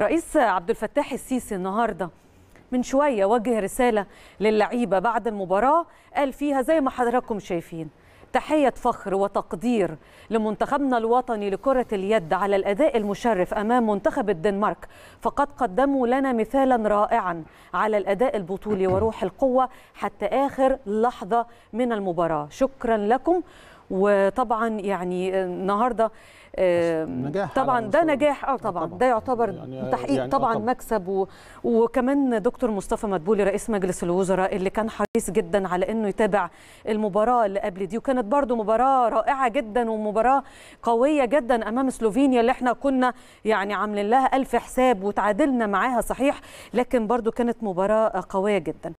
رئيس عبد الفتاح السيسي النهارده من شويه وجه رساله للعيبه بعد المباراه قال فيها زي ما حضراتكم شايفين تحيه فخر وتقدير لمنتخبنا الوطني لكره اليد على الاداء المشرف امام منتخب الدنمارك فقد قدموا لنا مثالا رائعا على الاداء البطولي وروح القوه حتى اخر لحظه من المباراه شكرا لكم وطبعا يعني آه، النهارده آه، نجاح طبعا ده نجاح آه،, اه طبعا, ده يعتبر يعني تحقيق يعني طبعا, طبعا مكسب وكمان دكتور مصطفى مدبولي رئيس مجلس الوزراء اللي كان حريص جدا على انه يتابع المباراه اللي قبل دي وكانت برضو مباراه رائعه جدا ومباراه قويه جدا امام سلوفينيا اللي احنا كنا يعني عاملين لها الف حساب وتعادلنا معاها صحيح لكن برضو كانت مباراه قويه جدا